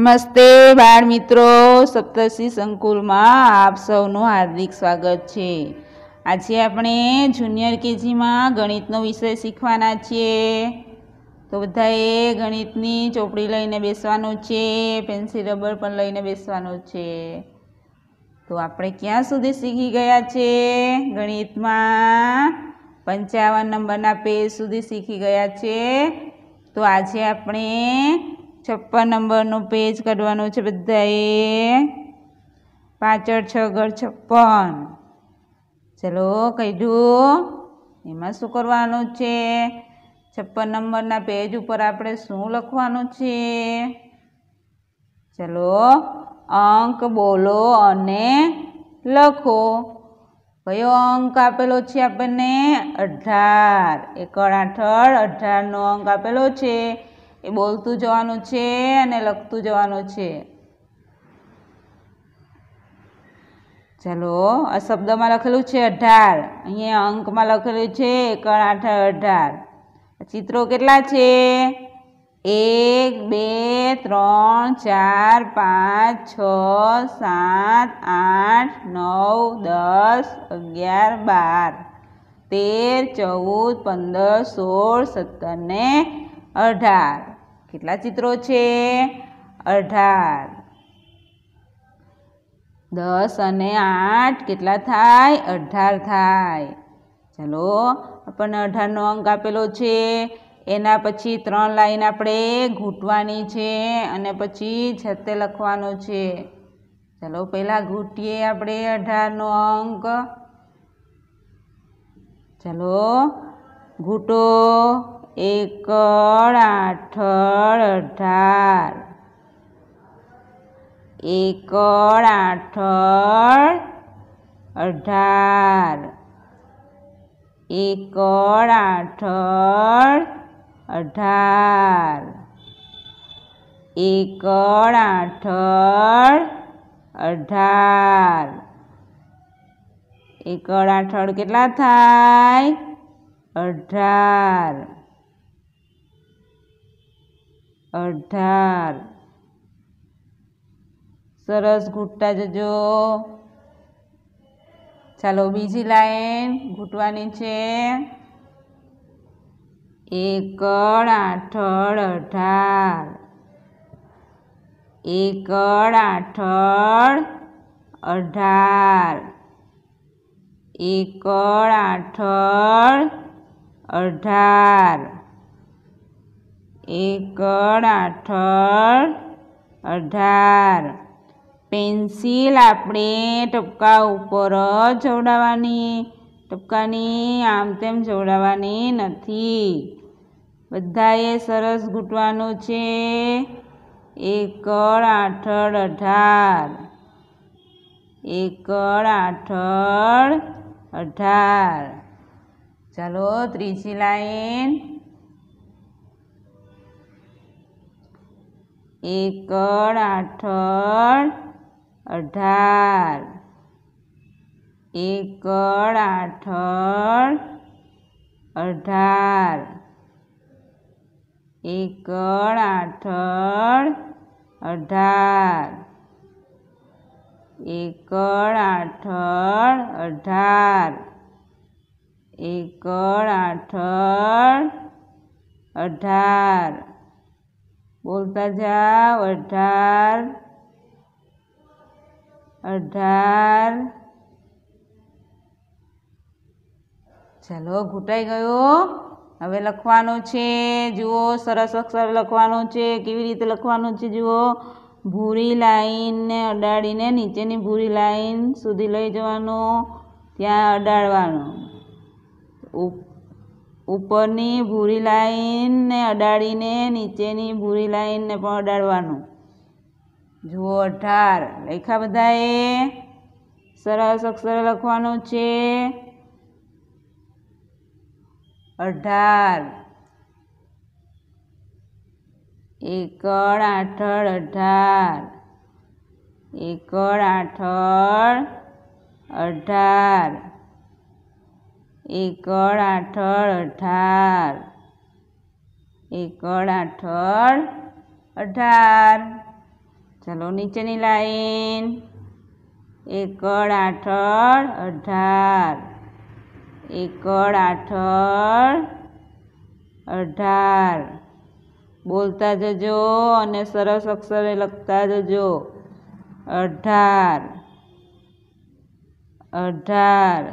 નમસ્તે બાળ મિત્રો સપ્તર્ષિ સંકુલમાં આપ સૌનું હાર્દિક સ્વાગત છે આજે આપણે જુનિયર કેજીમાં ગણિતનો વિષય શીખવાના છીએ તો બધાએ ગણિતની ચોપડી લઈને બેસવાનું છે પેન્સિલ રબર પણ લઈને બેસવાનું છે તો આપણે ક્યાં સુધી શીખી ગયા છે ગણિતમાં પંચાવન નંબરના પેજ સુધી શીખી ગયા છે તો આજે આપણે છપ્પન નંબરનો પેજ કાઢવાનું છે બધાએ પાછળ છગર છપ્પન ચલો કહીધું એમાં શું કરવાનું છે છપ્પન નંબરના પેજ ઉપર આપણે શું લખવાનું છે ચલો અંક બોલો અને લખો કયો અંક આપેલો છે આપણને અઢાર એકળ આઠળ અઢારનો અંક આપેલો છે એ બોલતું જવાનું છે અને લખતું જવાનું છે ચાલો આ શબ્દમાં લખેલું છે અઢાર અહીંયા અંકમાં લખેલું છે એકણ આઠ અઢાર ચિત્રો કેટલા છે એક બે ત્રણ ચાર પાંચ છ સાત આઠ નવ દસ અગિયાર બાર તેર ચૌદ પંદર સોળ સત્તર ને અઢાર કેટલા ચિત્રો છે અઢાર દસ અને આઠ કેટલા થાય અઢાર થાય ચાલો આપણને અઢારનો અંક આપેલો છે એના પછી ત્રણ લાઈન આપણે ઘૂંટવાની છે અને પછી છતે લખવાનો છે ચાલો પહેલાં ઘૂંટીએ આપણે અઢારનો અંક ચલો ઘૂંટો એકડ આઠળ અઢાર એકડ આઠળ અઢાર એકડ આઠળ અઢાર એકડ આઠળ અઢાર એકડ આઠળ કેટલા થાય અઢાર અઢાર સરસ ઘૂંટતા જજો ચાલો બીજી લાઈન ઘૂંટવાની છે એકડ આઠળ અઢાર એકડ આઠળ અઢાર એકડ આઠળ અઢાર એકડ આઠળ અઢાર પેન્સિલ આપણે ટપકા ઉપર જ જોડાવાની ટપકાની આમ તેમ જોડાવાની નથી બધાએ સરસ ઘૂંટવાનું છે એકડ આઠળ અઢાર એકડ આઠળ અઢાર ચાલો ત્રીજી લાઈન એકડ આઠડ અઢાર એકડ આઠડ અઢાર એકડ આઠડ અઢાર એકડ આઠડ અઢાર એકડ આઠડ અઢાર બોલતા જાઓ અઢાર અઢાર ચાલો ઘૂંટાઈ ગયો હવે લખવાનો છે જુઓ સરસ અક્ષર લખવાનો છે કેવી રીતે લખવાનું છે જુઓ ભૂરી લાઈનને અડાડીને નીચેની ભૂરી લાઈન સુધી લઈ જવાનો ત્યાં અડાડવાનો ઉપરની ભૂરી લાઈનને અડાડીને નીચેની ભૂરી લાઈનને પણ અડાડવાનું જુઓ અઢાર લેખા બધાએ સરસ અક્ષર લખવાનું છે અઢાર એકળ આઠળ અઢાર એકળ આઠળ અઢાર એકડ આઠળ અઢાર એકળ આઠળ અઢાર ચાલો નીચેની લાઈન એકળ આઠળ અઢાર એકડ આઠળ અઢાર બોલતા જજો અને સરસ અક્ષરે લખતા જજો અઢાર અઢાર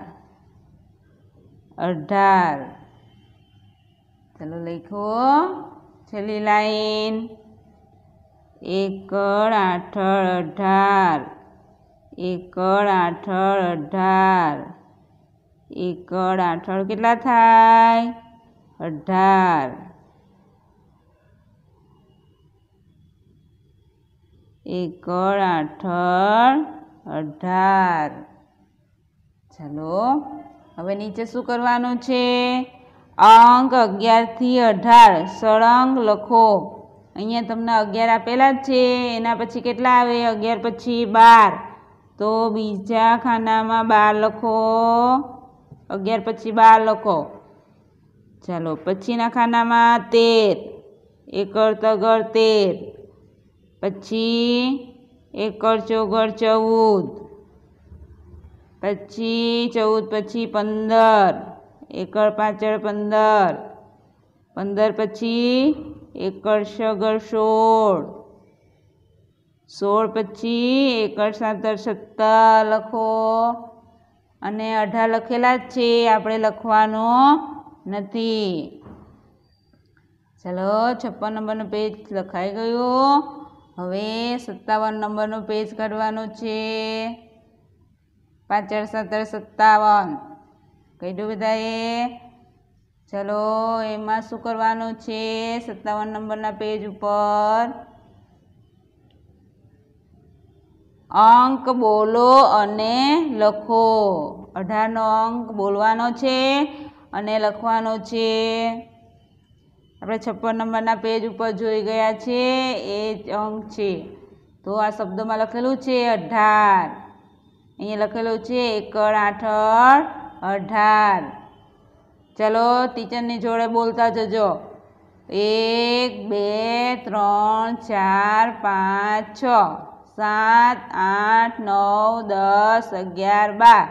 અઢાર ચાલો લખો છેલ્લી લાઈન એકડ આઠળ અઢાર એકડ આઠળ અઢાર એકડ આઠળ કેટલા થાય અઢાર એકડ આઠળ અઢાર ચાલો હવે નીચે શું કરવાનું છે અંક અગિયારથી અઢાર સળંગ લખો અહીંયા તમને અગિયાર આપેલા જ છે એના પછી કેટલા આવે અગિયાર પછી બાર તો બીજા ખાનામાં બાર લખો અગિયાર પછી બાર લખો ચાલો પછીના ખાનામાં તેર એકર તગર તેર પછી એકર ચોગર ચૌદ પછી ચૌદ પછી પંદર એકળ પાછળ પંદર પંદર પછી એકળ સગર સોળ સોળ પછી એકળ સાતર સત્તર લખો અને અઢાર લખેલા જ છે આપણે લખવાનો નથી ચાલો છપ્પન નંબરનો પેજ લખાઈ ગયો હવે સત્તાવન નંબરનો પેજ કાઢવાનો છે પાંચ સત્તર સત્તાવન કહ્યું બધાએ ચલો એમાં શું કરવાનું છે સત્તાવન નંબરના પેજ ઉપર અંક બોલો અને લખો અઢારનો અંક બોલવાનો છે અને લખવાનો છે આપણે છપ્પન નંબરના પેજ ઉપર જોઈ ગયા છે એ જ અંક છે તો આ શબ્દોમાં લખેલું છે અઢાર અહીંયા લખેલું છે એકડ આઠળ અઢાર ચલો ટીચરની જોડે બોલતા જજો એક બે ત્રણ ચાર પાંચ છ સાત આઠ નવ દસ અગિયાર બાર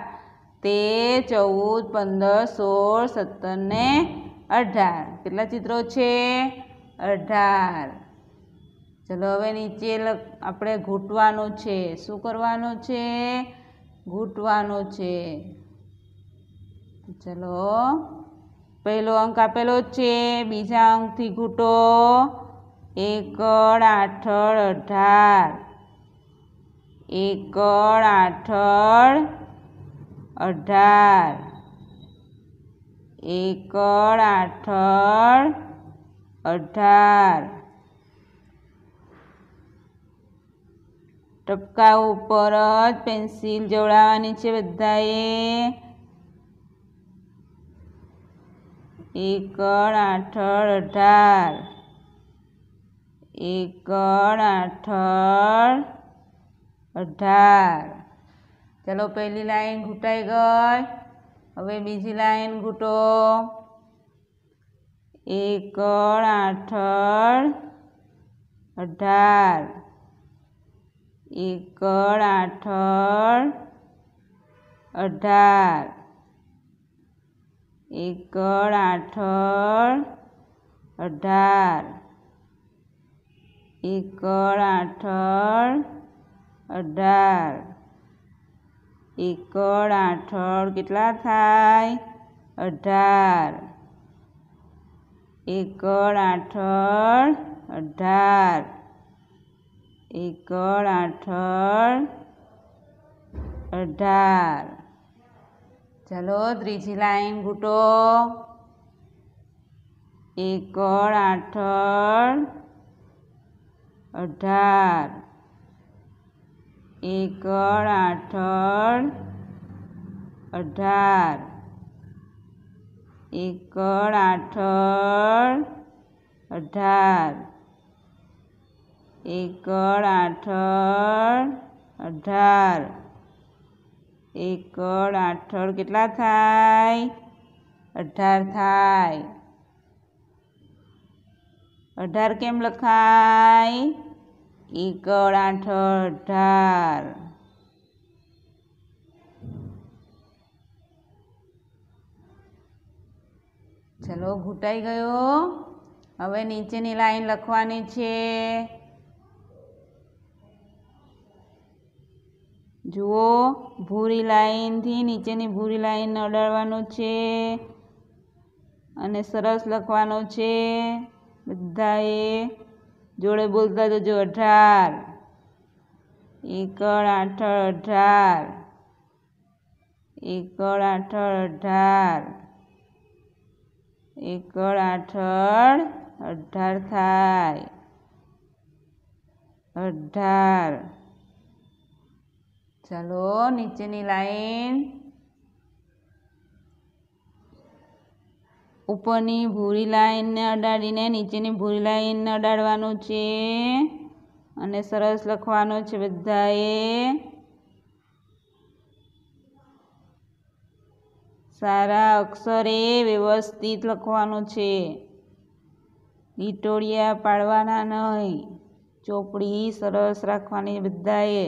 તેર ચૌદ પંદર સોળ સત્તર ને અઢાર કેટલા ચિત્રો છે અઢાર ચલો હવે નીચે આપણે ઘૂંટવાનું છે શું કરવાનું છે ઘૂંટવાનો છે ચલો પહેલો અંક આપેલો છે બીજા અંકથી ઘૂંટો એકડ આઠળ અઢાર એકડ આઠળ અઢાર એકડ આઠળ અઢાર ટપકા ઉપર જ પેન્સિલ જોડાવાની છે બધાએ એકડ આઠળ અઢાર એકડ આઠળ અઢાર ચાલો પહેલી લાઈન ઘૂંટાઈ ગઈ હવે બીજી લાઈન ઘૂંટો એકડ આઠળ અઢાર એકડ આઠળ અઢાર એકડ આઠળ અઢાર એકડ આઠળ અઢાર એકડ આઠળ કેટલા થાય અઢાર એકડ આઠળ અઢાર એકડ આઠળ અઢાર ચાલો ત્રીજી લાઈન ઘૂંટો એકડ આઠળ અઢાર એકડ આઠળ અઢાર એકડ આઠળ અઢાર એકડ આઠળ અઢાર એકડ આઠળ કેટલા થાય અઢાર થાય અઢાર કેમ લખાય એકડ આઠળ અઢાર ચલો ઘૂંટાઈ ગયો હવે નીચેની લાઈન લખવાની છે જુઓ ભૂરી લાઈનથી નીચેની ભૂરી લાઈન અડાડવાનું છે અને સરસ લખવાનું છે બધાએ જોડે બોલતા જજો અઢાર એકળ આઠળ અઢાર એકળ આઠળ અઢાર એકળ આઠળ અઢાર થાય અઢાર ચાલો નીચેની લાઈન ઉપરની ભૂરી લાઈનને અડાડીને નીચેની ભૂરી લાઈનને અડાડવાનું છે અને સરસ લખવાનું છે બધાએ સારા અક્ષરે વ્યવસ્થિત લખવાનું છે લીટોડિયા પાડવાના નહીં ચોપડી સરસ રાખવાની બધાએ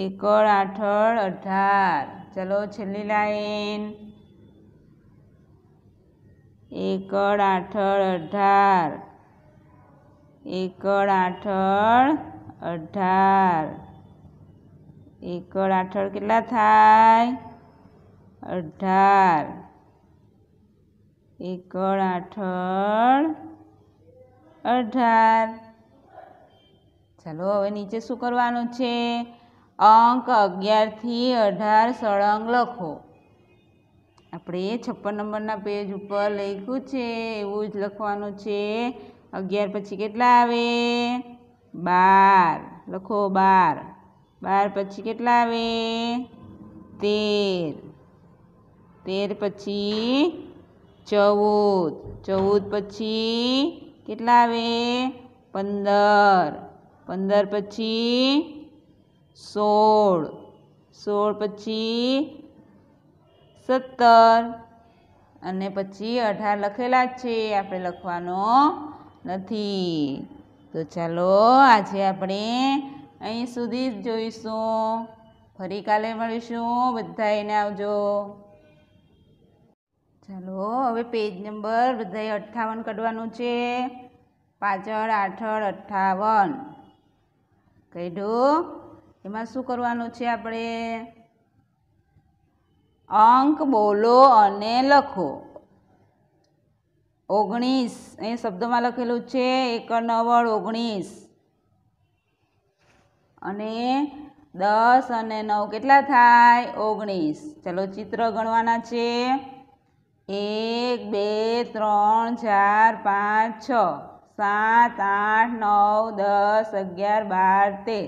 એકળ આઠળ અઢાર ચલો છેલ્લી લાઈન એકળ આઠળ અઢાર એકળ આઠળ અઢાર એકળ આઠળ કેટલા થાય અઢાર એકળ આઠળ અઢાર ચાલો હવે નીચે શું કરવાનું છે અંક અગિયારથી અઢાર સળંગ લખો આપણે છપ્પન નંબરના પેજ ઉપર લખ્યું છે એવું જ લખવાનું છે અગિયાર પછી કેટલા આવે બાર લખો બાર બાર પછી કેટલા આવે તેર તેર પછી ચૌદ ચૌદ પછી કેટલા આવે પંદર પંદર પછી સોળ સોળ પછી સત્તર અને પછી અઢાર લખેલા જ છે આપણે લખવાનો નથી તો ચાલો આજે આપણે અહીં સુધી જ જોઈશું ફરી કાલે મળીશું બધા એને આવજો ચાલો હવે પેજ નંબર બધાએ અઠ્ઠાવન કાઢવાનું છે પાછળ આઠળ અઠ્ઠાવન દો એમાં શું કરવાનું છે આપણે અંક બોલો અને લખો ઓગણીસ એ શબ્દમાં લખેલું છે એક નવળ ઓગણીસ અને દસ અને નવ કેટલા થાય ઓગણીસ ચાલો ચિત્ર ગણવાના છે એક બે ત્રણ ચાર પાંચ છ સાત આઠ નવ દસ અગિયાર બાર તેર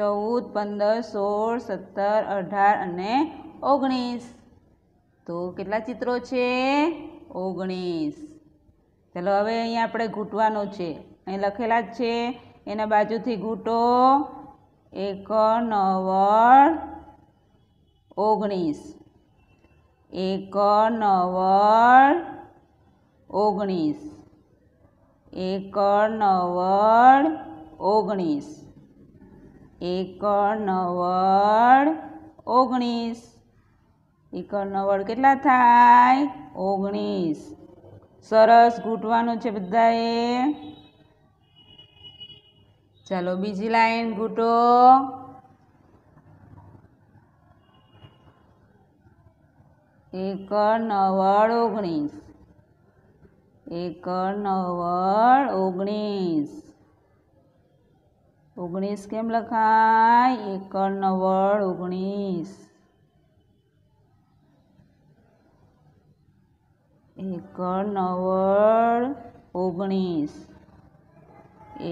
ચૌદ પંદર સોળ સત્તર અઢાર અને ઓગણીસ તો કેટલા ચિત્રો છે ઓગણીસ ચલો હવે અહીંયા આપણે ઘૂંટવાનો છે અહીં લખેલા જ છે એના બાજુથી ઘૂંટો એક નવળ ઓગણીસ એક નવળ ઓગણીસ એક નવળ ઓગણીસ એક નવ્વડ ઓગણીસ એક નવ્વડ કેટલા થાય ઓગણીસ સરસ ઘૂંટવાનું છે બધાએ ચાલો બીજી લાઈન ઘૂંટો એક નવ્વડ ઓગણીસ એક નવ્વડ ઓગણીસ ઓગણીસ કેમ લખાય એકર નવળ ઓગણીસ એકર નવળ ઓગણીસ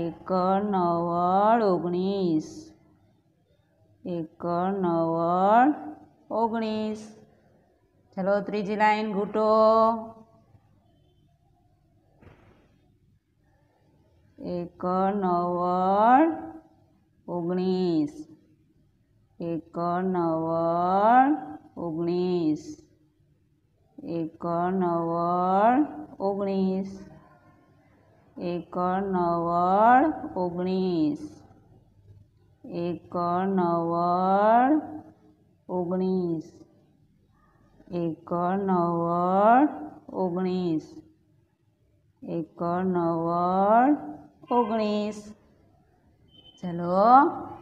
એકર નવ્વાણ ઓગણીસ એકર નવ્વાણ ઓગણીસ ચલો ત્રીજી લાઈન ઘૂંટો એકર ઓગણીસ એકોણવડ ઓગણીસ એકોણવડ ઓગણીસ એકોણવડ ઓગણીસ એકોણવડ ઓગણીસ એકોણવડ ઓગણીસ એકોણવડ ઓગણીસ ચલો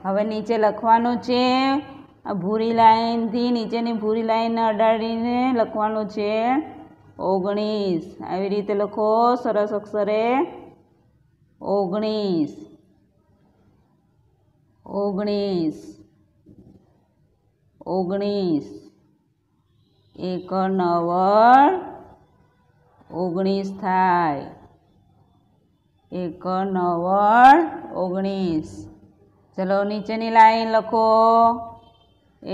હવે નીચે લખવાનું છે આ ભૂરી લાઈનથી નીચેની ભૂરી લાઈનને અડાડીને લખવાનું છે ઓગણીસ આવી રીતે લખો સરસ અક્ષરે ઓગણીસ ઓગણીસ ઓગણીસ એક નવ ઓગણીસ થાય એક નવ્વાણ ઓગણીસ ચલો નીચેની લાઈન લખો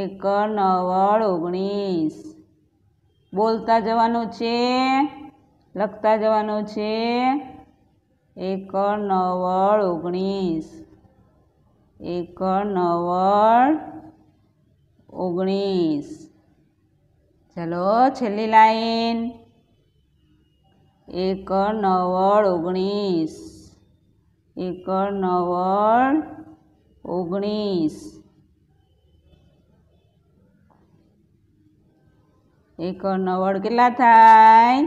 એક નવ્વાણ ઓગણીસ બોલતા જવાનું છે લખતા જવાનું છે એક નવ્વાણ ઓગણીસ એક નવ્વાણ ઓગણીસ ચલો છેલ્લી લાઈન એક નવ્વાણ ઓગણીસ એકોણનવ્વદ ઓગણીસ એકોણનવ્વદ કેટલા થાય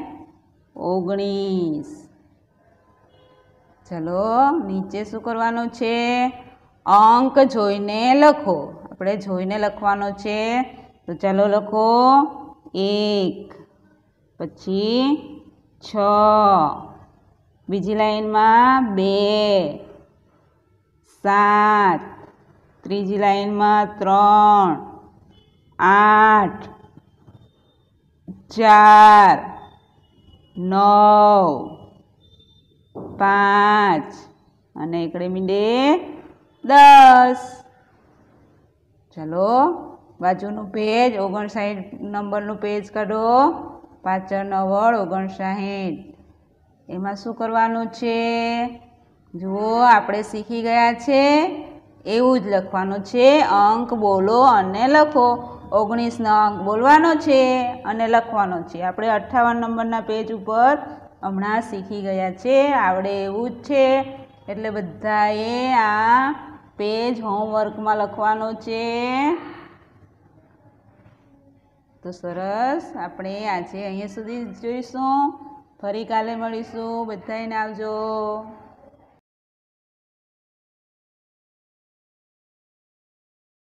ઓગણીસ ચલો નીચે શું કરવાનું છે અંક જોઈને લખો આપણે જોઈને લખવાનો છે તો ચાલો લખો એક પછી છ બીજી લાઈનમાં બે સાત ત્રીજી લાઈનમાં ત્રણ આઠ ચાર નવ પાંચ અને એકડે મીંડે દસ ચલો બાજુનું પેજ ઓગણસાઠ નંબરનું પેજ કાઢો પાછળ નવળ ઓગણસાઠ એમાં શું કરવાનું છે જુઓ આપણે શીખી ગયા છે એવું જ લખવાનું છે અંક બોલો અને લખો ઓગણીસનો અંક બોલવાનો છે અને લખવાનો છે આપણે અઠ્ઠાવન નંબરના પેજ ઉપર હમણાં શીખી ગયા છે આવડે એવું જ છે એટલે બધાએ આ પેજ હોમવર્કમાં લખવાનો છે તો સરસ આપણે આજે અહીંયા સુધી જોઈશું ફરી કાલે મળીશું બધાને આવજો